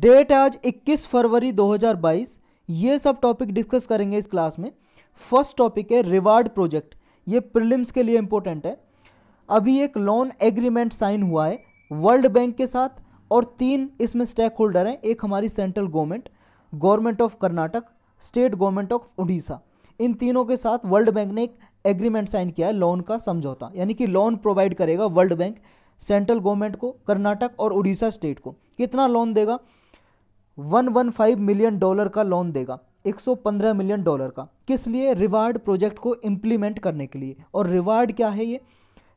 date है आज 21 फरवरी 2022 ये सब टॉपिक डिस्कस करेंगे इस क्लास में फर्स्ट टॉपिक है रिवार्ड प्रोजेक्ट ये प्रिलिम्स के लिए इंपॉर्टेंट है अभी एक लोन एग्रीमेंट साइन हुआ है वर्ल्ड बैंक के साथ और तीन इसमें स्टेक होल्डर हैं एक हमारी central government government of Karnataka state government of Orissa इन तीनों के साथ वर्ल्ड बैंक ने एक एग्रीमेंट साइन किया है लोन का समझौता यानी कि लोन प्रोवाइड करेगा वर्ल्ड बैंक सेंट्रल गवर्नमेंट को कर्नाटक और उड़ीसा स्टेट को कितना लोन देगा 115 मिलियन डॉलर का लोन देगा 115 मिलियन डॉलर का किस लिए रिवार्ड प्रोजेक्ट को इम्प्लीमेंट करने के लिए और रिवार्ड क्या है ये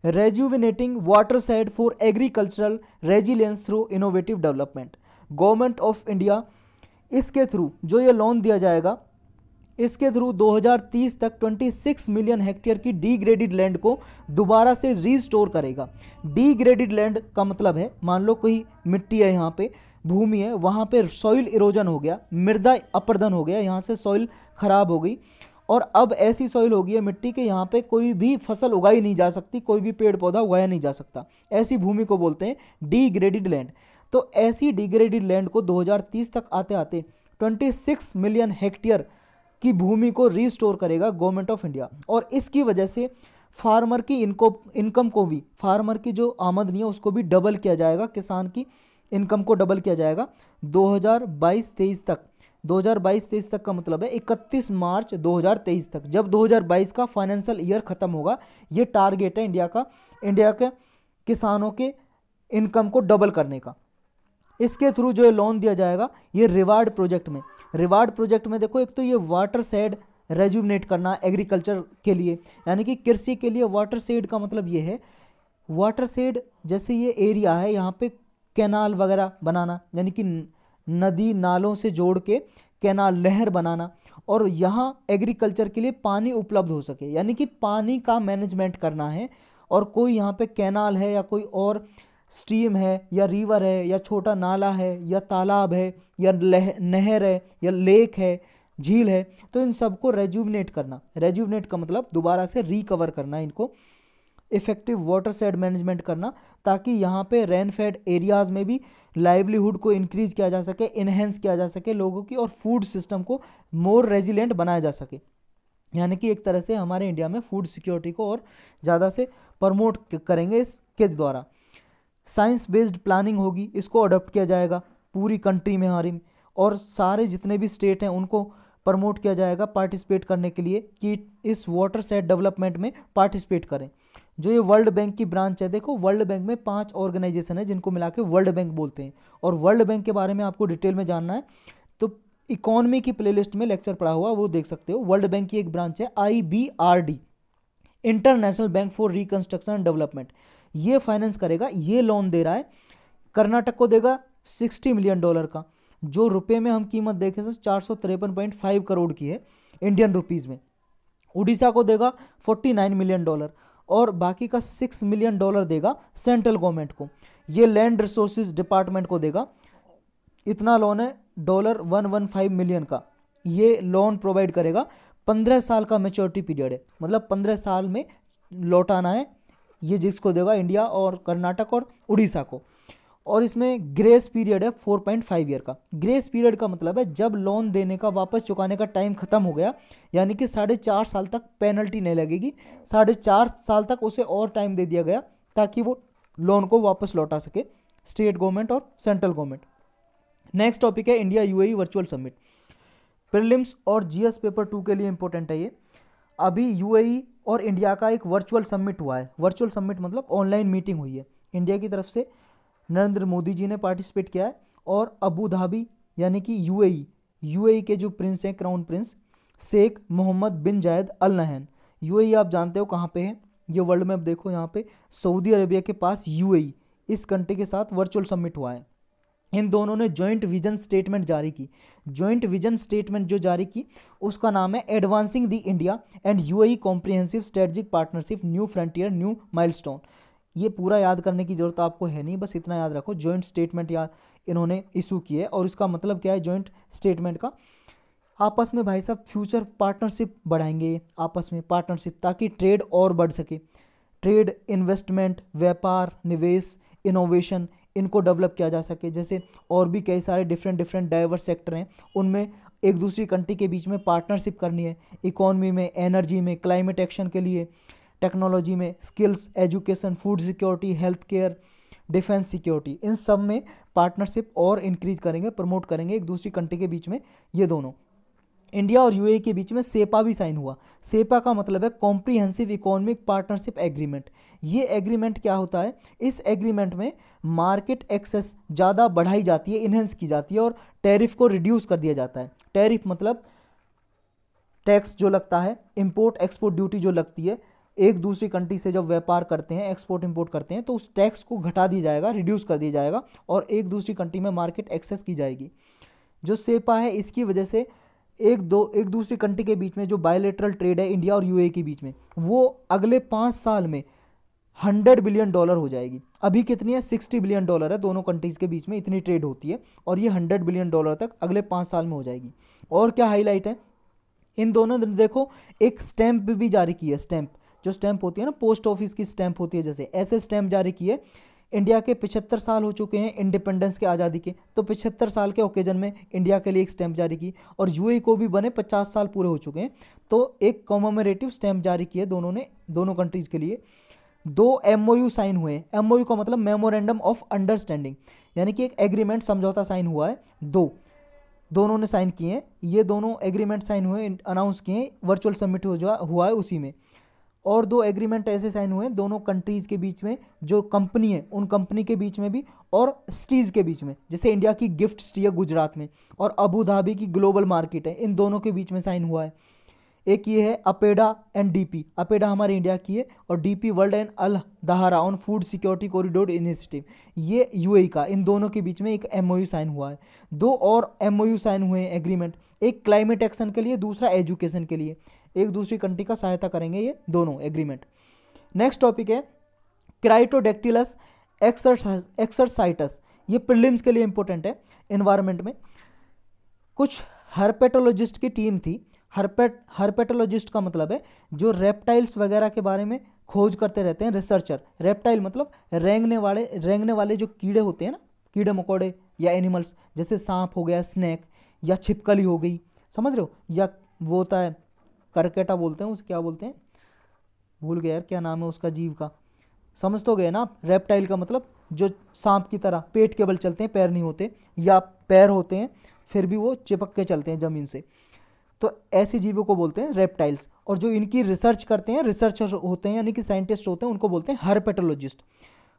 rejuvenating watershed for agricultural resilience through innovative development government of India इसके थ्रू जो ये लोन दिया जाएगा इसके थ्रू 2030 तक 26 मिलियन हेक्टेयर की डीग्रेडेड लैंड को दोबारा से रीस्टोर करेगा डीग्रेडेड लैंड का मतलब है मान लो कोई मिट्टी है यहाँ पे भूमि है वहाँ पर सॉइल इरोजन हो गया मृदा अपर्दन हो गया यहाँ से सॉइल खराब हो गई और अब ऐसी सॉइल हो गई है मिट्टी के यहाँ पे कोई भी फसल उगाई नहीं जा सकती कोई भी पेड़ पौधा उगाया नहीं जा सकता ऐसी भूमि को बोलते हैं डीग्रेडिड लैंड तो ऐसी डिग्रेडिड लैंड को 2030 तक आते आते 26 मिलियन हेक्टेयर की भूमि को रीस्टोर करेगा गवर्नमेंट ऑफ इंडिया और इसकी वजह से फार्मर की इनको इनकम को भी फार्मर की जो आमदनी है उसको भी डबल किया जाएगा किसान की इनकम को डबल किया जाएगा 2022-23 तक 2022-23 तक का मतलब है 31 मार्च 2023 तक जब 2022 का फाइनेंशियल ईयर ख़त्म होगा ये टारगेट है इंडिया का इंडिया के किसानों के इनकम को डबल करने का इसके थ्रू जो लोन दिया जाएगा ये रिवार्ड प्रोजेक्ट में रिवार्ड प्रोजेक्ट में देखो एक तो ये वाटर सेड रेज्यूनेट करना एग्रीकल्चर के लिए यानी कि कृषि के लिए वाटर सेड का मतलब ये है वाटर सेड जैसे ये एरिया है यहाँ पे कैनाल वगैरह बनाना यानी कि नदी नालों से जोड़ के कैनाल लहर बनाना और यहाँ एग्रीकल्चर के लिए पानी उपलब्ध हो सके यानी कि पानी का मैनेजमेंट करना है और कोई यहाँ पे कैनाल है या कोई और स्ट्रीम है या रिवर है या छोटा नाला है या तालाब है या नहर है या लेक है झील है तो इन सबको रेजुवनेट करना रेजुवनेट का मतलब दोबारा से रिकवर करना इनको इफेक्टिव वाटर सेड मैनेजमेंट करना ताकि यहाँ पे रेनफेड एरियाज़ में भी लाइवलीहुड को इंक्रीज किया जा सके इन्हेंस किया जा सके लोगों की और फूड सिस्टम को मोर रेजिलेंट बनाया जा सके यानी कि एक तरह से हमारे इंडिया में फूड सिक्योरिटी को और ज़्यादा से प्रमोट करेंगे इसके द्वारा साइंस बेस्ड प्लानिंग होगी इसको अडोप्ट किया जाएगा पूरी कंट्री में हमारी और सारे जितने भी स्टेट हैं उनको प्रमोट किया जाएगा पार्टिसिपेट करने के लिए कि इस वाटर सेट डेवलपमेंट में पार्टिसिपेट करें जो ये वर्ल्ड बैंक की ब्रांच है देखो वर्ल्ड बैंक में पांच ऑर्गेनाइजेशन है जिनको मिला के वर्ल्ड बैंक बोलते हैं और वर्ल्ड बैंक के बारे में आपको डिटेल में जानना है तो इकोनॉमी की प्लेलिस्ट में लेक्चर पढ़ा हुआ वो देख सकते हो वर्ल्ड बैंक की एक ब्रांच है I international bank for reconstruction and development ये फाइनेंस करेगा ये लोन दे रहा है कर्नाटक को देगा सिक्सटी मिलियन डॉलर का जो रुपए में हम कीमत देखें तो चार सौ तिरपन पॉइंट फाइव करोड़ की है इंडियन रुपीज़ में उड़ीसा को देगा फोर्टी नाइन मिलियन डॉलर और बाकी का सिक्स मिलियन डॉलर देगा सेंट्रल गवर्नमेंट को ये लैंड रिसोर्स डिपार्टमेंट को देगा इतना लोन है dollar one one five million का ये लोन प्रोवाइड करेगा पंद्रह साल का मेच्योरिटी पीरियड है मतलब पंद्रह साल में लौटाना है ये जिसको देगा इंडिया और कर्नाटक और उड़ीसा को और इसमें ग्रेस पीरियड है 4.5 ईयर का ग्रेस पीरियड का मतलब है जब लोन देने का वापस चुकाने का टाइम ख़त्म हो गया यानी कि साढ़े चार साल तक पेनल्टी नहीं लगेगी साढ़े चार साल तक उसे और टाइम दे दिया गया ताकि वो लोन को वापस लौटा सके स्टेट गवर्नमेंट और सेंट्रल गवर्नमेंट नेक्स्ट टॉपिक है India U virtual summit prelims और जी पेपर टू के लिए इंपॉर्टेंट है ये अभी यू e और इंडिया का एक वर्चुअल समिट हुआ है वर्चुअल समिट मतलब ऑनलाइन मीटिंग हुई है इंडिया की तरफ से नरेंद्र मोदी जी ने पार्टिसिपेट किया है और अबू धाबी यानी कि यूएई यूएई के जो प्रिंस हैं crown prince Sheikh Mohammed bin Zayed Al नहन UAE आप जानते हो कहाँ पे है ये वर्ल्ड मैप देखो यहाँ पे सऊदी अरेबिया के पास यूएई इस कंट्री के साथ वर्चुअल सबमिट हुआ है इन दोनों ने जॉइंट विजन स्टेटमेंट जारी की जॉइंट विजन स्टेटमेंट जो जारी की उसका नाम है advancing the India and UAE comprehensive strategic partnership new frontier new milestone ये पूरा याद करने की ज़रूरत आपको है नहीं बस इतना याद रखो जॉइंट स्टेटमेंट या इन्होंने इशू किए और इसका मतलब क्या है जॉइंट स्टेटमेंट का आपस में भाई साहब फ्यूचर पार्टनरशिप बढ़ाएंगे आपस में पार्टनरशिप ताकि ट्रेड और बढ़ सके ट्रेड इन्वेस्टमेंट व्यापार निवेश इनोवेशन इनको डेवलप किया जा सके जैसे और भी कई सारे डिफरेंट डिफरेंट डाइवर्स सेक्टर हैं उनमें एक दूसरी कंट्री के बीच में पार्टनरशिप करनी है इकोनमी में एनर्जी में क्लाइमेट एक्शन के लिए टेक्नोलॉजी में skills education food security health care defence security इन सब में पार्टनरशिप और इंक्रीज करेंगे प्रमोट करेंगे एक दूसरी कंट्री के बीच में ये दोनों इंडिया और यूएई e के बीच में सेपा भी साइन हुआ सेपा का मतलब है कॉम्प्रीहेंसिव इकोनॉमिक पार्टनरशिप एग्रीमेंट ये एग्रीमेंट क्या होता है इस एग्रीमेंट में मार्केट एक्सेस ज़्यादा बढ़ाई जाती है इन्हेंस की जाती है और टैरिफ को रिड्यूस कर दिया जाता है टैरिफ मतलब टैक्स जो लगता है इम्पोर्ट एक्सपोर्ट ड्यूटी जो लगती है एक दूसरी कंट्री से जब व्यापार करते हैं एक्सपोर्ट इंपोर्ट करते हैं तो उस टैक्स को घटा दिया जाएगा रिड्यूस कर दिया जाएगा और एक दूसरी कंट्री में मार्केट एक्सेस की जाएगी जो सेपा है इसकी वजह से एक दो एक दूसरी कंट्री के बीच में जो बायोलेटरल ट्रेड है इंडिया और यू e के बीच में वो अगले पाँच साल में हंड्रेड बिलियन डॉलर हो जाएगी अभी कितनी है सिक्सटी बिलियन डॉलर है दोनों कंट्रीज़ के बीच में इतनी ट्रेड होती है और ये हंड्रेड बिलियन डॉलर तक अगले पाँच साल में हो जाएगी और क्या हाईलाइट है इन दोनों देखो एक स्टैंप भी जारी की है स्टैंप जो स्टैंप होती है ना पोस्ट ऑफिस की स्टैंप होती है जैसे ऐसे स्टैंप जारी किए इंडिया के पिछहत्तर साल हो चुके हैं इंडिपेंडेंस के आज़ादी के तो पिछहत्तर साल के ओकेजन में इंडिया के लिए एक स्टैंप जारी की और यूएई e को भी बने पचास साल पूरे हो चुके हैं तो एक कॉमोमरेटिव स्टैंप जारी किए दोनों ने दोनों कंट्रीज़ के लिए दो एमओयू साइन हुए एमओयू का मतलब मेमोरेंडम ऑफ अंडरस्टैंडिंग यानी कि एक एग्रीमेंट समझौता साइन हुआ है दो दोनों ने साइन किए हैं ये दोनों एग्रीमेंट साइन हुए अनाउंस किए हैं वर्चुअल समिट हुआ है उसी में और दो एग्रीमेंट ऐसे साइन हुए हैं दोनों कंट्रीज़ के बीच में जो कंपनी है उन कंपनी के बीच में भी और सिटीज़ के बीच में जैसे इंडिया की गिफ्ट सिटी है गुजरात में और अबू धाबी की ग्लोबल मार्केट है इन दोनों के बीच में साइन हुआ है एक ये है अपेडा एंड डीपी अपेडा हमारे इंडिया की है और DP World and Al Dahra on food security corridor initiative ये यूएई e का इन दोनों के बीच में एक एमओयू साइन हुआ है दो और एमओयू साइन हुए हैं एग्रीमेंट एक क्लाइमेट एक्शन के लिए दूसरा एजुकेशन के लिए एक दूसरी कंट्री का सहायता करेंगे ये दोनों एग्रीमेंट नेक्स्ट टॉपिक है क्राइटोडेक्टिलस एक्सरसाइटस ये प्रिलिम्स के लिए इंपॉर्टेंट है इन्वायरमेंट में कुछ हर्पेटोलॉजिस्ट की टीम थी हर्पेट हर्पेटोलॉजिस्ट का मतलब है जो रेप्टाइल्स वगैरह के बारे में खोज करते रहते हैं रिसर्चर रेप्टाइल मतलब रेंगने वाले रेंगने वाले जो कीड़े होते हैं ना कीड़े मकोड़े या एनिमल्स जैसे सांप हो गया स्नैक या छिपकली हो गई समझ रहे हो या वो होता है करकेटा बोलते हैं उसे क्या बोलते हैं भूल गया यार क्या नाम है उसका जीव का समझ तो गए ना आप रेप्टाइल का मतलब जो सांप की तरह पेट के बल चलते हैं पैर नहीं होते या पैर होते हैं फिर भी वो चिपक के चलते हैं ज़मीन से तो ऐसे जीवों को बोलते हैं रेप्टाइल्स और जो इनकी रिसर्च करते हैं रिसर्चर होते हैं यानी कि साइंटिस्ट होते हैं उनको बोलते हैं हरपेटोलॉजिस्ट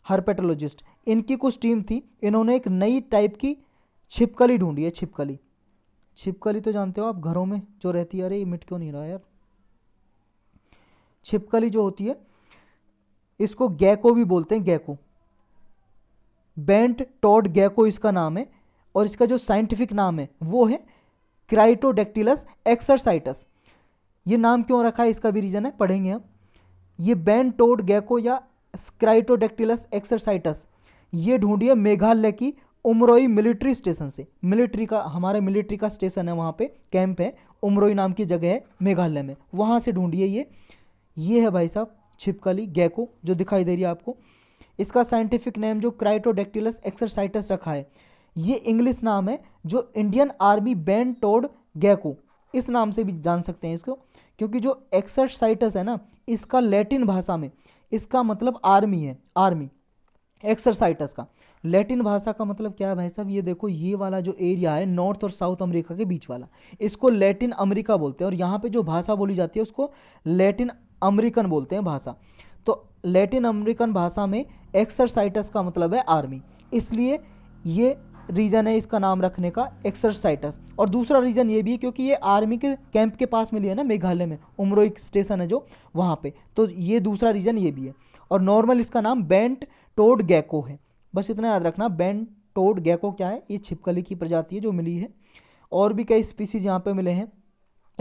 हरपेटोलॉजिस्ट इनकी कुछ टीम थी इन्होंने एक नई टाइप की छिपकली ढूंढी है छिपकली छिपकली तो जानते हो आप घरों में जो रहती है अरे ये मिट क्यों नहीं रहा यार छिपकली जो होती है इसको गैको भी बोलते हैं गैको बेंट टॉड गैको इसका नाम है और इसका जो साइंटिफिक नाम है वो है क्राइटोडेक्टिलस एक्सरसाइटस ये नाम क्यों रखा है इसका भी रीज़न है पढ़ेंगे हम ये बेंट टोड गैको या क्राइटोडेक्टिलस एक्सरसाइटस ये ढूंढिए मेघालय की उमरोई मिलिट्री स्टेशन से मिलिट्री का हमारे मिलिट्री का स्टेशन है वहाँ पे कैंप है उमरोई नाम की जगह है मेघालय में वहाँ से ढूंढिए ये ये है भाई साहब छिपकली गैको जो दिखाई दे रही है आपको इसका साइंटिफिक नेम जो क्राइटोडेक्टिलस एक्सरसाइटस रखा है ये इंग्लिश नाम है जो Indian army bent toed gecko इस नाम से भी जान सकते हैं इसको क्योंकि जो एक्सरसाइटस है ना इसका लैटिन भाषा में इसका मतलब आर्मी है आर्मी एक्सरसाइटस का लैटिन भाषा का मतलब क्या है भाई साहब ये देखो ये वाला जो एरिया है नॉर्थ और साउथ अमेरिका के बीच वाला इसको लैटिन अमेरिका बोलते हैं और यहाँ पे जो भाषा बोली जाती है उसको लैटिन अमेरिकन बोलते हैं भाषा तो लैटिन अमेरिकन भाषा में एक्सरसाइटस का मतलब है आर्मी इसलिए ये रीज़न है इसका नाम रखने का एक्सरसाइटस और दूसरा रीज़न ये भी है क्योंकि ये आर्मी के कैंप के पास मिली है ना मेघालय में उमरोई स्टेशन है जो वहाँ पर तो ये दूसरा रीज़न ये भी है और नॉर्मल इसका नाम बेंट टोड गैको है बस इतना याद रखना बैन टोड गैको क्या है ये छिपकली की प्रजाति है जो मिली है और भी कई स्पीसीज यहाँ पे मिले हैं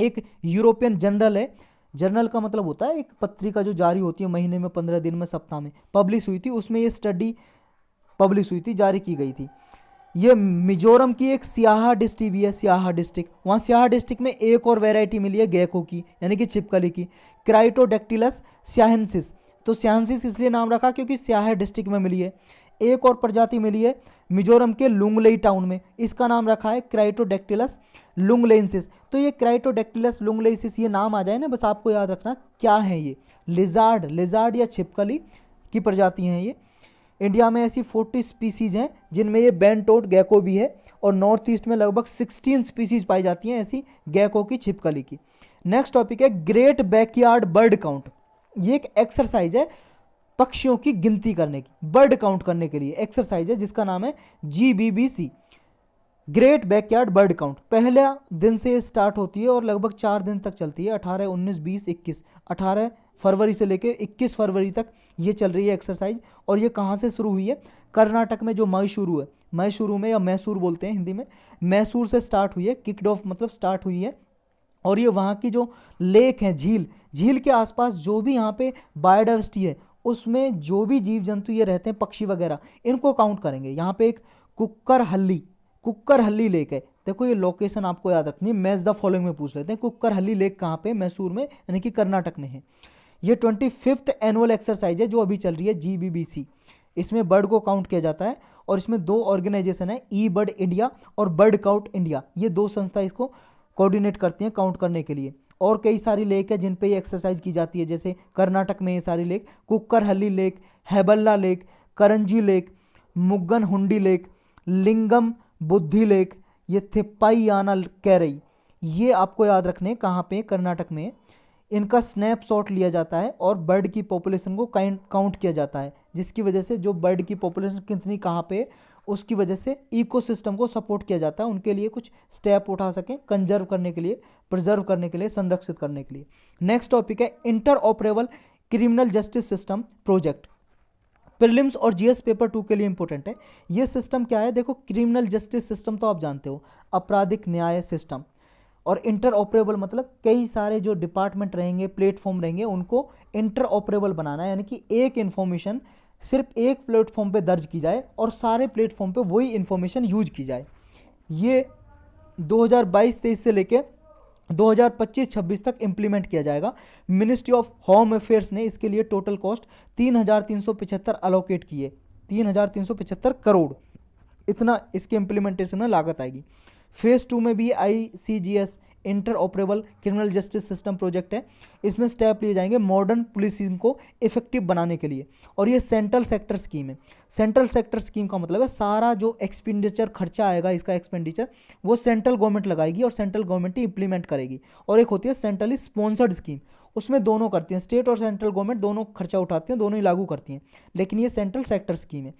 एक यूरोपियन जनरल है जर्नल का मतलब होता है एक पत्रिका जो जारी होती है महीने में पंद्रह दिन में सप्ताह में पब्लिश हुई थी उसमें ये स्टडी पब्लिश हुई थी जारी की गई थी ये मिजोरम की एक सियाहा डिस्ट्रिक्ट भी है सियाहा डिस्ट्रिक्ट वहाँ सियाहा डिस्ट्रिक्ट में एक और वेराइटी मिली है गैको की यानी कि छिपकली की क्राइटोडेक्टिलस सियाहेंसिस तो सियाहेंसिस इसलिए नाम रखा क्योंकि सियाह डिस्ट्रिक्ट में मिली है एक और प्रजाति मिली है मिजोरम के लुंगलेई टाउन में इसका नाम रखा है क्राइटोडेक्टिलस लुंगलेंसिस तो ये क्राइटोडेक्टिलस लुंगलेसिस ये नाम आ जाए ना बस आपको याद रखना क्या है ये लिजार्ड लिजार्ड या छिपकली की प्रजाति हैं ये इंडिया में ऐसी 40 स्पीसीज हैं जिनमें ये बैंटोड गैको भी है और नॉर्थ ईस्ट में लगभग 16 स्पीसीज पाई जाती हैं ऐसी गैको की छिपकली की नेक्स्ट टॉपिक है ग्रेट बैकयार्ड बर्ड काउंट ये एक एक्सरसाइज है पक्षियों की गिनती करने की बर्ड काउंट करने के लिए एक्सरसाइज है जिसका नाम है G B B C great backyard bird count पहला दिन से स्टार्ट होती है और लगभग चार दिन तक चलती है अठारह उन्नीस बीस इक्कीस अठारह फरवरी से लेकर इक्कीस फरवरी तक ये चल रही है एक्सरसाइज और ये कहाँ से शुरू हुई है कर्नाटक में जो मैशुरू है मैशुरू में या मैसूर बोलते हैं हिंदी में मैसूर से स्टार्ट हुई है किकड ऑफ मतलब स्टार्ट हुई है और ये वहाँ की जो लेक है झील झील के आसपास जो भी यहाँ पे बायोडाइवर्सिटी है उसमें जो भी जीव जंतु ये रहते हैं पक्षी वगैरह इनको काउंट करेंगे यहाँ पे एक कुकर हल्ली कुकर हल्ली लेक है देखो ये लोकेशन आपको याद रखनी है मैच द फॉलोइंग में पूछ लेते हैं कुकर हल्ली लेक कहाँ पे मैसूर में यानी कि कर्नाटक में है ये ट्वेंटी फिफ्थ एनुअल एक्सरसाइज है जो अभी चल रही है जी इसमें बर्ड को काउंट किया जाता है और इसमें दो ऑर्गेनाइजेशन है ई बर्ड इंडिया और बर्ड काउंट इंडिया ये दो संस्था इसको कोऑर्डिनेट करती हैं काउंट करने के लिए और कई सारी लेक है जिन पे ये एक्सरसाइज की जाती है जैसे कर्नाटक में ये सारी lake Kukkarahalli lake Hebbala lake Karanji lake Muganahundi lake Lingambudhi lake ये थिप्पाई आना कैरई ये आपको याद रखने कहाँ पे कर्नाटक में इनका स्नैपशॉट लिया जाता है और बर्ड की पॉपुलेशन को काउंट किया जाता है जिसकी वजह से जो बर्ड की पॉपुलेशन कितनी कहाँ पे उसकी वजह से इकोसिस्टम को सपोर्ट किया जाता है उनके लिए कुछ स्टेप उठा सकें कंजर्व करने के लिए प्रिजर्व करने के लिए संरक्षित करने के लिए नेक्स्ट टॉपिक है interoperable criminal justice system project prelims और जीएस पेपर टू के लिए इंपॉर्टेंट है ये सिस्टम क्या है देखो क्रिमिनल जस्टिस सिस्टम तो आप जानते हो आपराधिक न्याय सिस्टम और इंटर ऑपरेबल मतलब कई सारे जो डिपार्टमेंट रहेंगे प्लेटफॉर्म रहेंगे उनको इंटर ऑपरेबल बनाना यानी कि एक इन्फॉर्मेशन सिर्फ एक प्लेटफॉर्म पे दर्ज की जाए और सारे प्लेटफॉर्म पे वही इन्फॉर्मेशन यूज की जाए ये 2022-23 से लेके 2025-26 तक इम्प्लीमेंट किया जाएगा मिनिस्ट्री ऑफ होम अफेयर्स ने इसके लिए टोटल कॉस्ट तीन अलोकेट किए तीन करोड़ इतना इसके इम्प्लीमेंटेशन में लागत आएगी फेज़ टू में भी I C G S interoperable criminal justice system project है इसमें स्टेप लिए जाएंगे मॉडर्न पुलिसिंग को इफेक्टिव बनाने के लिए और ये सेंट्रल सेक्टर स्कीम है सेंट्रल सेक्टर स्कीम का मतलब है सारा जो एक्सपेंडिचर खर्चा आएगा इसका एक्सपेंडिचर वो सेंट्रल गवर्नमेंट लगाएगी और सेंट्रल गवर्नमेंट ही इंप्लीमेंट करेगी और एक होती है सेंट्रली स्पॉन्सर्ड स्कीम उसमें दोनों करती हैं स्टेट और सेंट्रल गवर्नमेंट दोनों खर्चा उठाती हैं दोनों ही लागू करती हैं लेकिन ये सेंट्रल सेक्टर स्कीम है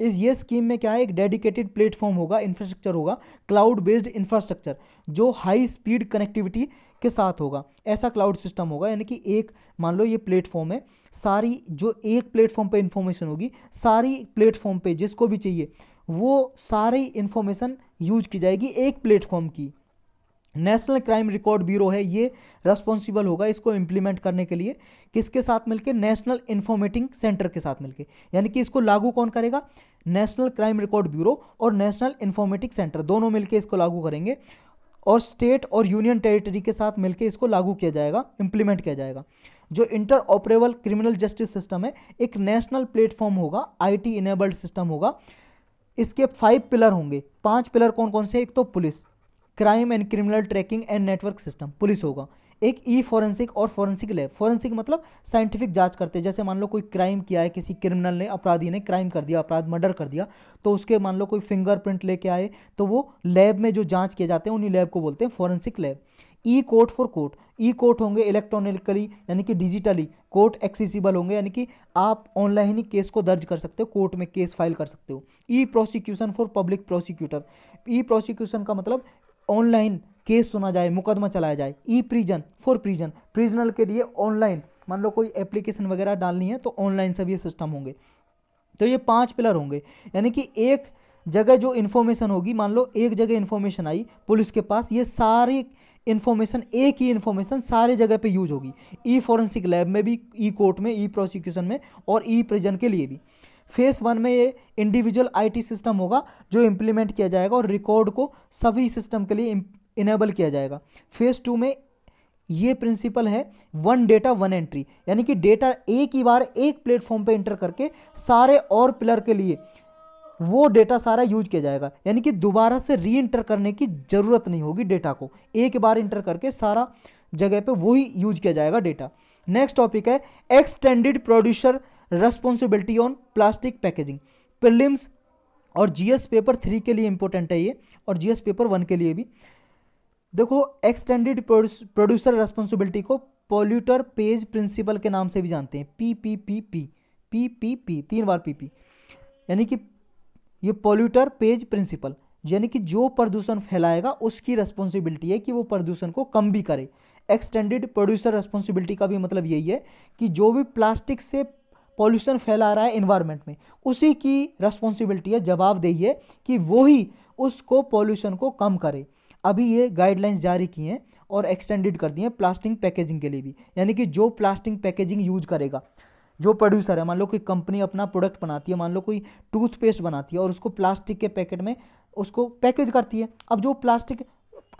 इस ये स्कीम में क्या है एक डेडिकेटेड प्लेटफॉर्म होगा इंफ्रास्ट्रक्चर होगा क्लाउड बेस्ड इंफ्रास्ट्रक्चर जो हाई स्पीड कनेक्टिविटी के साथ होगा ऐसा क्लाउड सिस्टम होगा यानी कि एक मान लो ये प्लेटफॉर्म है सारी जो एक प्लेटफॉर्म पर इंफॉर्मेशन होगी सारी प्लेटफॉर्म पर जिसको भी चाहिए वो सारी इन्फॉर्मेशन यूज की जाएगी एक प्लेटफॉर्म की नेशनल क्राइम रिकॉर्ड ब्यूरो है ये रेस्पॉन्सिबल होगा इसको इम्प्लीमेंट करने के लिए किसके साथ मिलके नेशनल इन्फॉर्मेटिंग सेंटर के साथ मिलके यानी कि इसको लागू कौन करेगा नेशनल क्राइम रिकॉर्ड ब्यूरो और नेशनल इन्फॉर्मेटिक सेंटर दोनों मिलके इसको लागू करेंगे और स्टेट और यूनियन टेरिटरी के साथ मिलकर इसको लागू किया जाएगा इम्प्लीमेंट किया जाएगा जो interoperable criminal justice system है एक नेशनल प्लेटफॉर्म होगा आईटी इनेबल्ड सिस्टम होगा इसके फाइव पिलर होंगे पांच पिलर कौन कौन से एक तो police crime and criminal tracking and network system police होगा एक ई फॉरेंसिक और फॉरेंसिक लैब फॉरेंसिक मतलब साइंटिफिक जांच करते हैं जैसे मान लो कोई क्राइम किया है किसी क्रिमिनल ने अपराधी ने क्राइम कर दिया अपराध मर्डर कर दिया तो उसके मान लो कोई फिंगरप्रिंट लेके आए तो वो लैब में जो जांच किए जाते हैं उन्हीं लैब को बोलते हैं forensic lab e court for court e court होंगे इलेक्ट्रॉनिकली यानी कि डिजिटली कोर्ट एक्सेसिबल होंगे यानी कि आप ऑनलाइन ही केस को दर्ज कर सकते हो कोर्ट में केस फाइल कर सकते हो e prosecution for public prosecutor e prosecution का मतलब ऑनलाइन केस सुना जाए मुकदमा चलाया जाए e prison for prison prisoner के लिए ऑनलाइन मान लो कोई एप्लीकेशन वगैरह डालनी है तो ऑनलाइन सब ये सिस्टम होंगे तो ये पांच पिलर होंगे यानी कि एक जगह जो इन्फॉर्मेशन होगी मान लो एक जगह इन्फॉर्मेशन आई पुलिस के पास ये सारी इन्फॉर्मेशन एक ही इन्फॉर्मेशन सारे जगह पे यूज होगी ई फॉरेंसिक लैब में भी ई कोर्ट में ई प्रोसिक्यूशन में और ई प्रिजन के लिए भी फेस वन में ये इंडिविजुअल आईटी सिस्टम होगा जो इम्प्लीमेंट किया जाएगा और रिकॉर्ड को सभी सिस्टम के लिए इनेबल किया जाएगा फेस टू में ये प्रिंसिपल है वन डेटा वन एंट्री यानी कि डेटा एक ही बार एक प्लेटफॉर्म पे इंटर करके सारे और पिलर के लिए वो डेटा सारा यूज किया जाएगा यानी कि दोबारा से री इंटर करने की ज़रूरत नहीं होगी डेटा को एक बार इंटर करके सारा जगह पे वही यूज किया जाएगा डेटा नेक्स्ट टॉपिक है extended producer responsibility on plastic packaging prelims और जीएस पेपर थ्री के लिए इंपॉर्टेंट है ये और जीएस पेपर वन के लिए भी देखो एक्सटेंडेड प्रोड्यूसर रेस्पॉन्सिबिलिटी को पॉल्यूटर पेज प्रिंसिपल के नाम से भी जानते हैं P P P P P P P तीन बार पी पी यानी कि ये पॉल्यूटर पेज प्रिंसिपल यानी कि जो प्रदूषण फैलाएगा उसकी रेस्पॉन्सिबिलिटी है कि वो प्रदूषण को कम भी करे एक्सटेंडेड प्रोड्यूसर रेस्पॉन्सिबिलिटी का भी मतलब यही है कि जो भी प्लास्टिक से पॉल्यूशन फैला रहा है इन्वायरमेंट में उसी की रेस्पॉन्सिबिलिटी है जवाबदेही है कि वही उसको पॉल्यूशन को कम करे अभी ये गाइडलाइंस जारी किए हैं और एक्सटेंडेड कर दिए हैं प्लास्टिक पैकेजिंग के लिए भी यानी कि जो प्लास्टिक पैकेजिंग यूज करेगा जो प्रोड्यूसर है मान लो कोई कंपनी अपना प्रोडक्ट बनाती है मान लो कोई टूथपेस्ट बनाती है और उसको प्लास्टिक के पैकेट में उसको पैकेज करती है अब जो प्लास्टिक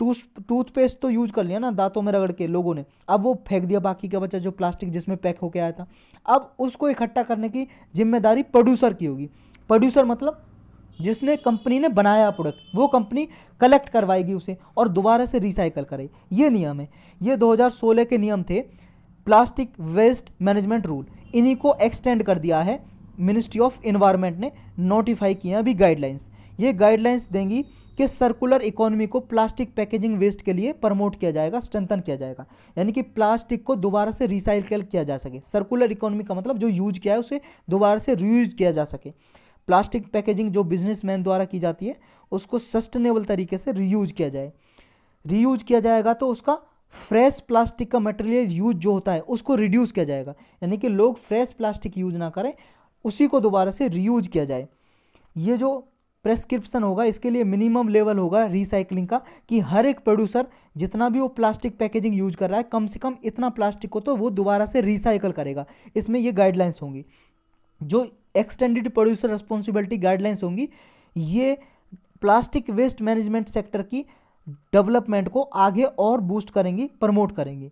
टूथपेस्ट तो यूज कर लिया ना दांतों में रगड़ के लोगों ने अब वो फेंक दिया बाकी का बचा जो प्लास्टिक जिसमें पैक होके आया था अब उसको इकट्ठा करने की जिम्मेदारी प्रोड्यूसर की होगी प्रोड्यूसर मतलब जिसने कंपनी ने बनाया प्रोडक्ट वो कंपनी कलेक्ट करवाएगी उसे और दोबारा से रिसाइकल करेगी ये नियम है ये दो के नियम थे प्लास्टिक वेस्ट मैनेजमेंट रूल इन्हीं को एक्सटेंड कर दिया है मिनिस्ट्री ऑफ इन्वायरमेंट ने नोटिफाई किया अभी गाइडलाइंस ये गाइडलाइंस देंगी कि सर्कुलर इकोनॉमी को प्लास्टिक पैकेजिंग वेस्ट के लिए प्रमोट किया जाएगा स्ट्रेंथन किया जाएगा यानी कि प्लास्टिक को दोबारा से रिसाइकल किया जा सके सर्कुलर इकोनॉमी का मतलब जो यूज किया है उसे दोबारा से रीयूज किया जा सके प्लास्टिक पैकेजिंग जो बिजनेसमैन द्वारा की जाती है उसको सस्टेनेबल तरीके से रीयूज किया जाए रीयूज किया जाएगा तो उसका फ्रेश प्लास्टिक का मटेरियल यूज जो होता है उसको रिड्यूस किया जाएगा यानी कि लोग फ्रेश प्लास्टिक यूज ना करें उसी को दोबारा से रीयूज किया जाए ये जो प्रेस्क्रिप्शन होगा इसके लिए मिनिमम लेवल होगा रिसाइकलिंग का कि हर एक प्रोड्यूसर जितना भी वो प्लास्टिक पैकेजिंग यूज कर रहा है कम से कम इतना प्लास्टिक को तो वो दोबारा से रिसाइकल करेगा इसमें ये गाइडलाइंस होंगी जो एक्सटेंडेड प्रोड्यूसर रिस्पॉन्सिबिलिटी गाइडलाइंस होंगी ये प्लास्टिक वेस्ट मैनेजमेंट सेक्टर की डेवलपमेंट को आगे और बूस्ट करेंगी प्रमोट करेंगी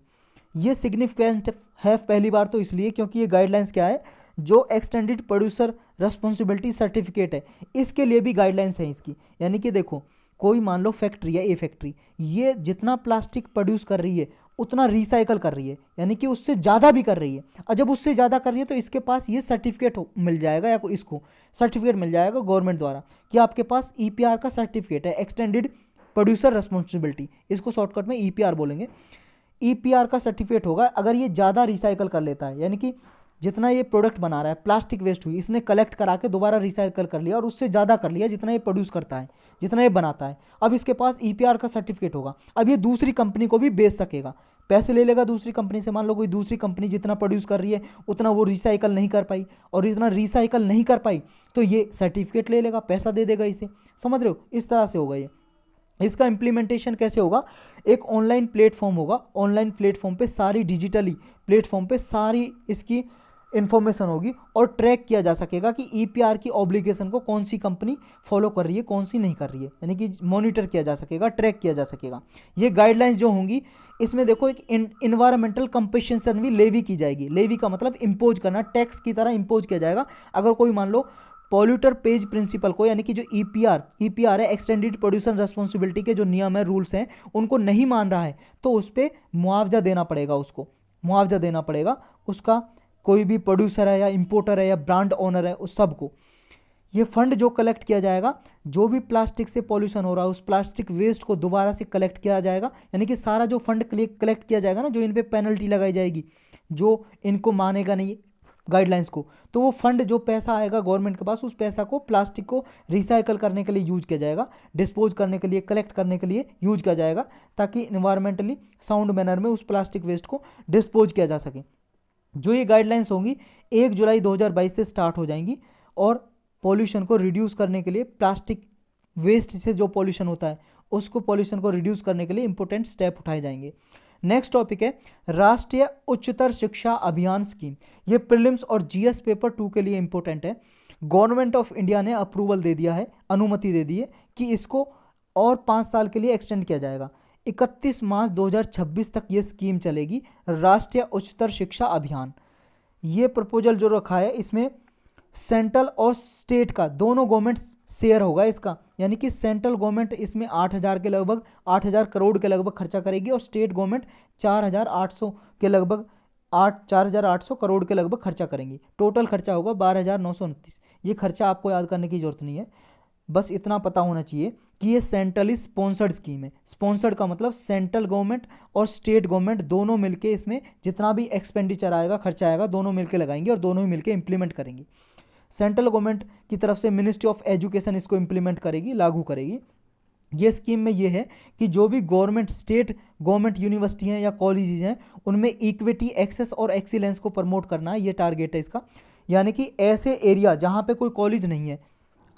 ये सिग्निफिकेंट है पहली बार तो इसलिए क्योंकि ये गाइडलाइंस क्या है जो एक्सटेंडेड प्रोड्यूसर रेस्पॉन्सिबिलिटी सर्टिफिकेट है इसके लिए भी गाइडलाइंस हैं इसकी यानी कि देखो कोई मान लो फैक्ट्री है ए फैक्ट्री ये जितना प्लास्टिक प्रोड्यूस कर रही है उतना रिसाइकल कर रही है यानी कि उससे ज़्यादा भी कर रही है और जब उससे ज़्यादा कर रही है तो इसके पास ये सर्टिफिकेट मिल जाएगा या इसको सर्टिफिकेट मिल जाएगा गवर्नमेंट द्वारा कि आपके पास ई e का सर्टिफिकेट है एक्सटेंडेड प्रोड्यूसर रेस्पॉन्सिबिलिटी इसको शॉर्टकट में ई e बोलेंगे ई e का सर्टिफिकेट होगा अगर ये ज़्यादा रिसाइकल कर लेता है यानी कि जितना ये प्रोडक्ट बना रहा है प्लास्टिक वेस्ट हुई इसने कलेक्ट करा के दोबारा रिसाइकल कर लिया और उससे ज़्यादा कर लिया जितना ये प्रोड्यूस करता है जितना ये बनाता है अब इसके पास ई e का सर्टिफिकेट होगा अब ये दूसरी कंपनी को भी बेच सकेगा पैसे ले लेगा दूसरी कंपनी से मान लो कोई दूसरी कंपनी जितना प्रोड्यूस कर रही है उतना वो रिसाइकल नहीं कर पाई और इतना रिसाइकल नहीं कर पाई तो ये सर्टिफिकेट ले लेगा पैसा दे देगा इसे समझ रहे हो इस तरह से होगा ये इसका इम्प्लीमेंटेशन कैसे होगा एक ऑनलाइन प्लेटफॉर्म होगा ऑनलाइन प्लेटफॉर्म पे सारी डिजिटली प्लेटफॉर्म पे सारी इसकी इन्फॉर्मेशन होगी और ट्रैक किया जा सकेगा कि ई e की ऑब्लिगेशन को कौन सी कंपनी फॉलो कर रही है कौन सी नहीं कर रही है यानी कि मॉनिटर किया जा सकेगा ट्रैक किया जा सकेगा ये गाइडलाइंस जो होंगी इसमें देखो एक इन्वायरमेंटल कंपेशन भी लेवी की जाएगी लेवी का मतलब इम्पोज करना टैक्स की तरह इम्पोज किया जाएगा अगर कोई मान लो पॉल्यूटर पेज प्रिंसिपल को यानी कि जो ई e पी e है एक्सटेंडेड प्रोड्यूसर रेस्पॉन्सिबिलिटी के जो नियम है रूल्स हैं उनको नहीं मान रहा है तो उस पर मुआवजा देना पड़ेगा उसको मुआवजा देना पड़ेगा उसका कोई भी प्रोड्यूसर है या इम्पोर्टर है या ब्रांड ओनर है उस सबको ये फंड जो कलेक्ट किया जाएगा जो भी प्लास्टिक से पॉल्यूशन हो रहा है उस प्लास्टिक वेस्ट को दोबारा से कलेक्ट किया जाएगा यानी कि सारा जो फंड कलेक्ट किया जाएगा ना जो इन पर पेनल्टी लगाई जाएगी जो इनको मानेगा नहीं गाइडलाइंस को तो वो फंड जो पैसा आएगा गवर्नमेंट के पास उस पैसा को प्लास्टिक को रिसाइकल करने के लिए यूज किया जाएगा डिस्पोज करने के लिए कलेक्ट करने के लिए यूज किया जाएगा ताकि इन्वायरमेंटली साउंड मैनर में उस प्लास्टिक वेस्ट को डिस्पोज किया जा सके जो ये गाइडलाइंस होंगी एक जुलाई 2022 से स्टार्ट हो जाएंगी और पॉल्यूशन को रिड्यूस करने के लिए प्लास्टिक वेस्ट से जो पॉल्यूशन होता है उसको पॉल्यूशन को रिड्यूस करने के लिए इंपॉर्टेंट स्टेप उठाए जाएंगे नेक्स्ट टॉपिक है राष्ट्रीय उच्चतर शिक्षा अभियान स्कीम ये प्रिलिम्स और जीएस पेपर टू के लिए इंपॉर्टेंट है गवर्नमेंट ऑफ इंडिया ने अप्रूवल दे दिया है अनुमति दे दी है कि इसको और पाँच साल के लिए एक्सटेंड किया जाएगा 31 मार्च 2026 तक ये स्कीम चलेगी राष्ट्रीय उच्चतर शिक्षा अभियान ये प्रपोजल जो रखा है इसमें सेंट्रल और स्टेट का दोनों गवर्नमेंट शेयर होगा इसका यानी कि सेंट्रल गवर्नमेंट इसमें 8000 के लगभग 8000 करोड़ के लगभग खर्चा करेगी और स्टेट गवर्नमेंट 4800 के लगभग आठ चार हज़ार आठ सौ करोड़ के लगभग खर्चा करेंगी टोटल खर्चा होगा बारह हज़ार नौ सौ उनतीस ये खर्चा आपको याद करने की ज़रूरत नहीं है बस इतना पता होना चाहिए कि ये सेंट्रली स्पॉन्सर्ड स्कीम है स्पॉन्सर्ड का मतलब सेंट्रल गवर्नमेंट और स्टेट गवर्नमेंट दोनों मिलके इसमें जितना भी एक्सपेंडिचर आएगा खर्चा आएगा दोनों मिलके लगाएंगे और दोनों ही मिलके इम्प्लीमेंट करेंगे सेंट्रल गवर्नमेंट की तरफ से मिनिस्ट्री ऑफ एजुकेशन इसको इम्प्लीमेंट करेगी लागू करेगी ये स्कीम में ये है कि जो भी गवर्नमेंट स्टेट गवर्नमेंट यूनिवर्सिटी हैं या कॉलेजेज हैं उनमें इक्विटी एक्सेस और एक्सीलेंस को प्रमोट करना है ये टारगेट है इसका यानी कि ऐसे एरिया जहाँ पर कोई कॉलेज नहीं है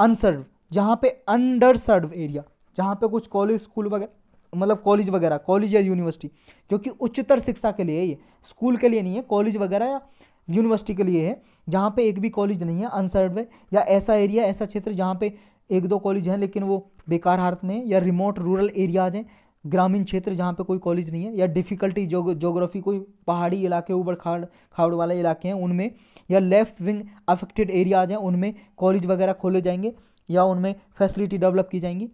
अनसर्व जहाँ पे अंडर सर्व एरिया जहाँ पे कुछ कॉलेज मतलब स्कूल वगैरह मतलब कॉलेज वगैरह कॉलेज या यूनिवर्सिटी जो कि उच्चतर शिक्षा के लिए है ये स्कूल के लिए नहीं है कॉलेज वगैरह या यूनिवर्सिटी के लिए है जहाँ पे एक भी कॉलेज नहीं है अनसर्व है या ऐसा एरिया ऐसा क्षेत्र जहाँ पे एक दो कॉलेज हैं लेकिन वो बेकार हालत में या रिमोट रूरल एरियाज हैं ग्रामीण क्षेत्र जहाँ पे कोई कॉलेज नहीं है या डिफ़िकल्टी जोग्राफी कोई पहाड़ी इलाके ऊबड़ खाड़ खाड़ वाले इलाके हैं उनमें या लेफ्ट विंग अफेक्टेड एरियाज हैं उनमें कॉलेज वगैरह खोले जाएंगे या उनमें फैसिलिटी डेवलप की जाएंगी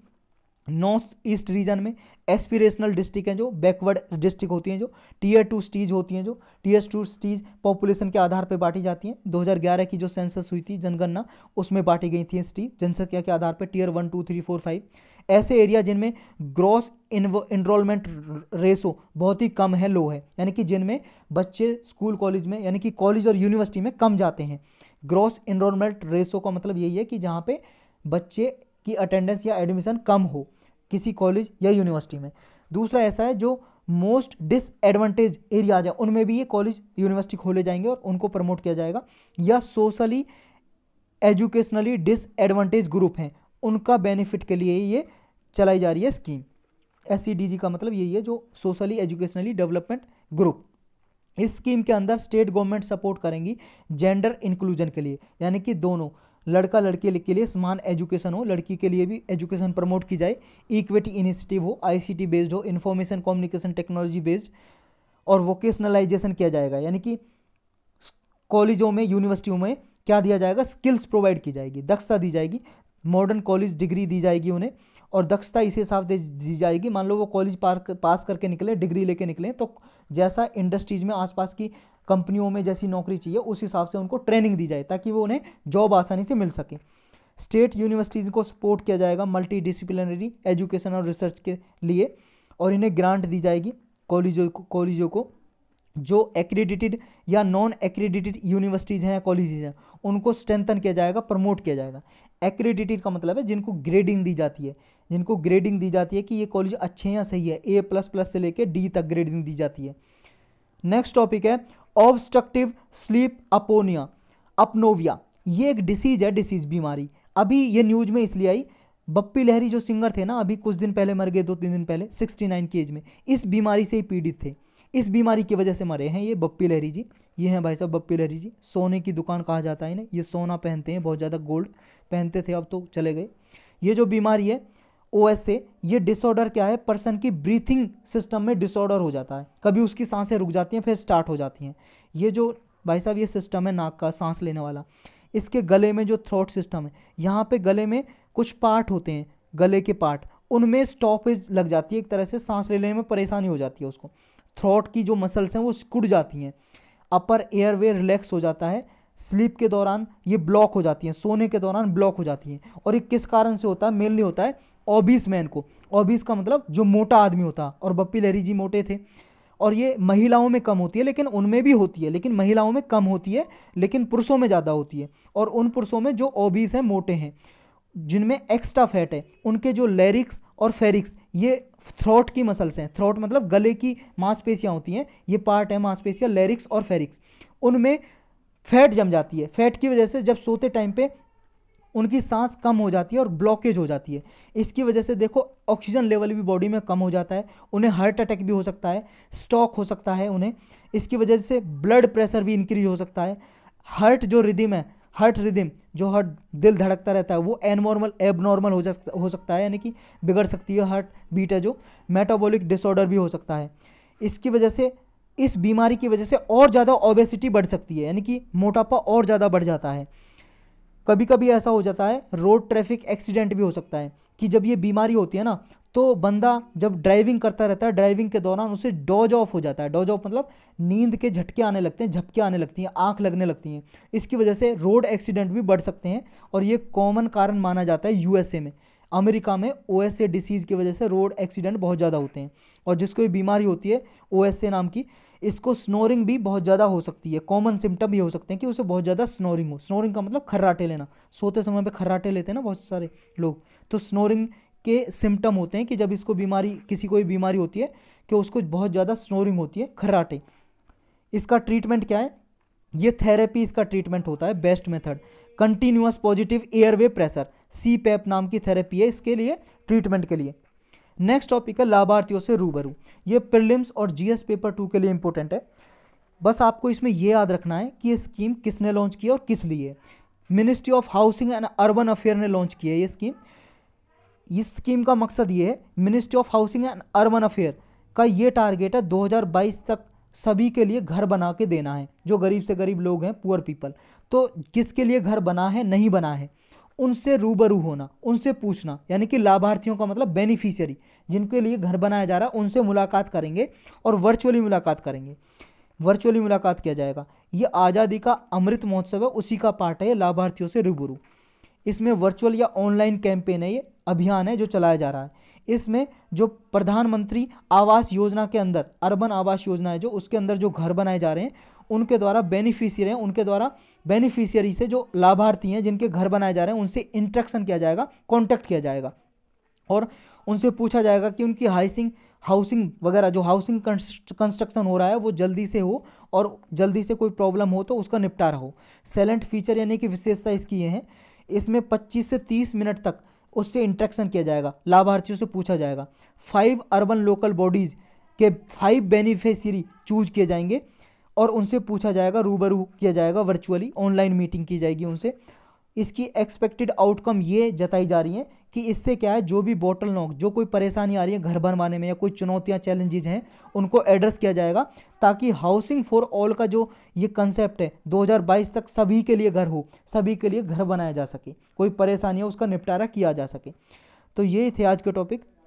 नॉर्थ ईस्ट रीजन में एस्पिरेशनल डिस्ट्रिक्ट हैं जो बैकवर्ड डिस्ट्रिक्ट होती हैं जो टीयर टू स्टीज होती हैं जो टीयर टू स्टीज पॉपुलेशन के आधार पर बांटी जाती हैं 2011 की जो सेंसस हुई थी जनगणना उसमें बांटी गई थी स्टीज जनसंख्या के आधार पर tier one two three four five ऐसे एरिया जिनमें ग्रॉस इनरोलमेंट रेशो बहुत ही कम है लो है यानी कि जिनमें बच्चे स्कूल कॉलेज में यानी कि कॉलेज और यूनिवर्सिटी में कम जाते हैं ग्रॉस इनरोलमेंट रेशो का मतलब यही है कि जहाँ पर बच्चे की अटेंडेंस या एडमिशन कम हो किसी कॉलेज या यूनिवर्सिटी में दूसरा ऐसा है जो मोस्ट डिसएडवांटेज एरियाज हैं उनमें भी ये कॉलेज यूनिवर्सिटी खोले जाएंगे और उनको प्रमोट किया जाएगा या सोशली एजुकेशनली डिसएडवांटेज ग्रुप हैं उनका बेनिफिट के लिए ये चलाई जा रही है स्कीम एस का मतलब यही है जो सोशली एजुकेशनली डेवलपमेंट ग्रुप इस स्कीम के अंदर स्टेट गवर्नमेंट सपोर्ट करेंगी जेंडर इंक्लूजन के लिए यानी कि दोनों लड़का लड़के के लिए समान एजुकेशन हो लड़की के लिए भी एजुकेशन प्रमोट की जाए इक्विटी इनिशिएटिव हो आईसीटी बेस्ड हो इन्फॉर्मेशन कम्युनिकेशन टेक्नोलॉजी बेस्ड और वोकेशनलाइजेशन किया जाएगा यानी कि कॉलेजों में यूनिवर्सिटियों में क्या दिया जाएगा स्किल्स प्रोवाइड की जाएगी दक्षता दी जाएगी मॉडर्न कॉलेज डिग्री दी जाएगी उन्हें और दक्षता इसी हिसाब से दी जाएगी मान लो वो कॉलेज पास करके निकले डिग्री लेके निकले तो जैसा इंडस्ट्रीज में आसपास की कंपनियों में जैसी नौकरी चाहिए उस हिसाब से उनको ट्रेनिंग दी जाए ताकि वो उन्हें जॉब आसानी से मिल सके स्टेट यूनिवर्सिटीज़ को सपोर्ट किया जाएगा मल्टी एजुकेशन और रिसर्च के लिए और इन्हें ग्रांट दी जाएगी कॉलेजों को कॉलेजों को जो एक्रेडिटेड या नॉन एक्रेडिटेड यूनिवर्सिटीज़ हैं कॉलेजेस हैं उनको स्ट्रेंथन किया जाएगा प्रमोट किया जाएगा एक्रेडिटेड का मतलब है जिनको ग्रेडिंग दी जाती है जिनको ग्रेडिंग दी जाती है कि ये कॉलेज अच्छे हैं या सही है ए प्लस प्लस से लेकर डी तक ग्रेडिंग दी जाती है नेक्स्ट टॉपिक है ऑब्स्ट्रक्टिव स्लीप अपोनिया अपनोविया ये एक डिसीज है डिसीज बीमारी अभी ये न्यूज में इसलिए आई बप्पी लहरी जो सिंगर थे ना अभी कुछ दिन पहले मर गए दो तीन दिन पहले 69 की एज में इस बीमारी से ही पीड़ित थे इस बीमारी की वजह से मरे हैं ये बप्पी लहरी जी ये हैं भाई साहब बप्पी लहरी जी सोने की दुकान कहा जाता है ना ये सोना पहनते हैं बहुत ज़्यादा गोल्ड पहनते थे अब तो चले गए ये जो बीमारी है ओ ये डिसऑर्डर क्या है पर्सन की ब्रीथिंग सिस्टम में डिसऑर्डर हो जाता है कभी उसकी सांसें रुक जाती हैं फिर स्टार्ट हो जाती हैं ये जो भाई साहब ये सिस्टम है नाक का सांस लेने वाला इसके गले में जो थ्रोट सिस्टम है यहाँ पे गले में कुछ पार्ट होते हैं गले के पार्ट उनमें स्टॉपेज लग जाती है एक तरह से सांस लेने में परेशानी हो जाती है उसको थ्रोट की जो मसल्स हैं वो सिकुड़ जाती हैं अपर एयरवे रिलैक्स हो जाता है स्लीप के दौरान ये ब्लॉक हो जाती हैं सोने के दौरान ब्लॉक हो जाती हैं और ये किस कारण से होता है मेनली होता है ओबीस मैन को ओबीस का मतलब जो मोटा आदमी होता और बप्पी लहरी जी मोटे थे और ये महिलाओं में कम होती है लेकिन उनमें भी होती है लेकिन महिलाओं में कम होती है लेकिन पुरुषों में ज़्यादा होती है और उन पुरुषों में जो ओबीस हैं मोटे हैं जिनमें एक्स्ट्रा फैट है उनके जो लैरिक्स और फेरिक्स ये थ्रोट की मसल्स हैं थ्रोट मतलब गले की मांसपेशियाँ होती हैं ये पार्ट है मांसपेशियाँ लैरिक्स और फेरिक्स उनमें फैट जम जाती है फैट की वजह से जब सोते टाइम पे उनकी सांस कम हो जाती है और ब्लॉकेज हो जाती है इसकी वजह से देखो ऑक्सीजन लेवल भी बॉडी में कम हो जाता है उन्हें हार्ट अटैक भी हो सकता है स्टॉक हो सकता है उन्हें इसकी वजह से ब्लड प्रेशर भी इंक्रीज हो सकता है हार्ट जो रिदिम है हार्ट रिदिम जो हार्ट दिल धड़कता रहता है वो एनॉर्मल एबनॉर्मल हो जा हो सकता है यानी कि बिगड़ सकती है हार्ट बीट है जो मेटाबॉलिक डिसऑर्डर भी हो सकता है इसकी वजह से इस बीमारी की वजह से और ज़्यादा ओबेसिटी बढ़ सकती है यानी कि मोटापा और ज़्यादा बढ़ जाता है कभी कभी ऐसा हो जाता है रोड ट्रैफिक एक्सीडेंट भी हो सकता है कि जब ये बीमारी होती है ना तो बंदा जब ड्राइविंग करता रहता है ड्राइविंग के दौरान उसे डॉज ऑफ हो जाता है डॉज ऑफ मतलब नींद के झटके आने लगते हैं झपके आने लगती हैं आंख लगने लगती हैं इसकी वजह से रोड एक्सीडेंट भी बढ़ सकते हैं और ये कॉमन कारण माना जाता है यूएसए में अमेरिका में ओ डिसीज़ की वजह से रोड एक्सीडेंट बहुत ज़्यादा होते हैं और जिसको भी बीमारी होती है ओ नाम की इसको स्नोरिंग भी बहुत ज़्यादा हो सकती है कॉमन सिम्टम भी हो सकते हैं कि उसे बहुत ज़्यादा स्नोरिंग हो स्नोरिंग का मतलब खर्राटे लेना सोते समय पर खर्राटे लेते हैं ना बहुत सारे लोग तो स्नोरिंग के सिम्टम होते हैं कि जब इसको बीमारी किसी को भी बीमारी होती है कि उसको बहुत ज़्यादा स्नोरिंग होती है खर्राटे इसका ट्रीटमेंट क्या है ये थेरेपी इसका ट्रीटमेंट होता है best method continuous positive airway pressure CPAP नाम की थेरेपी है इसके लिए ट्रीटमेंट के लिए नेक्स्ट टॉपिक है लाभार्थियों से रूबरू ये प्रिलिम्स और जीएस पेपर टू के लिए इंपॉर्टेंट है बस आपको इसमें यह याद रखना है कि ये स्कीम किसने लॉन्च की और किस लिए ministry of housing and urban affair ने लॉन्च किया है ये स्कीम इस स्कीम का मकसद ये है ministry of housing and urban affair का ये टारगेट है 2022 तक सभी के लिए घर बना के देना है जो गरीब से गरीब लोग हैं पुअर पीपल तो किसके लिए घर बना है नहीं बना है उनसे रूबरू होना उनसे पूछना यानी कि लाभार्थियों का मतलब बेनिफिशियरी जिनके लिए घर बनाया जा रहा है उनसे मुलाकात करेंगे और वर्चुअली मुलाकात करेंगे वर्चुअली मुलाकात किया जाएगा ये आज़ादी का अमृत महोत्सव है उसी का पार्ट है ये लाभार्थियों से रूबरू इसमें वर्चुअल या ऑनलाइन कैंपेन है ये अभियान है जो चलाया जा रहा है इसमें जो प्रधानमंत्री आवास योजना के अंदर अर्बन आवास योजना है जो उसके अंदर जो घर बनाए जा रहे हैं उनके द्वारा बेनिफिशियर हैं उनके द्वारा बेनिफिशियरी से जो लाभार्थी हैं जिनके घर बनाए जा रहे हैं उनसे इंट्रैक्शन किया जाएगा कॉन्टैक्ट किया जाएगा और उनसे पूछा जाएगा कि उनकी हाइसिंग हाउसिंग वगैरह जो हाउसिंग कंस्ट्रक्शन हो रहा है वो जल्दी से हो और जल्दी से कोई प्रॉब्लम हो तो उसका निपटारा हो सैलेंट फीचर यानी कि विशेषता इसकी ये है इसमें 25 से 30 मिनट तक उससे इंट्रैक्शन किया जाएगा लाभार्थियों से पूछा जाएगा फाइव अर्बन लोकल बॉडीज़ के फाइव बेनिफिशियरी चूज किए जाएंगे और उनसे पूछा जाएगा रूबरू किया जाएगा वर्चुअली ऑनलाइन मीटिंग की जाएगी उनसे इसकी एक्सपेक्टेड आउटकम ये जताई जा रही है कि इससे क्या है जो भी बॉटल नॉक जो कोई परेशानी आ रही है घर बनवाने में या कोई चुनौतियाँ चैलेंजेज हैं उनको एड्रेस किया जाएगा ताकि हाउसिंग फॉर ऑल का जो ये कंसेप्ट है 2022 तक सभी के लिए घर हो सभी के लिए घर बनाया जा सके कोई परेशानी हो उसका निपटारा किया जा सके तो ये थे आज के टॉपिक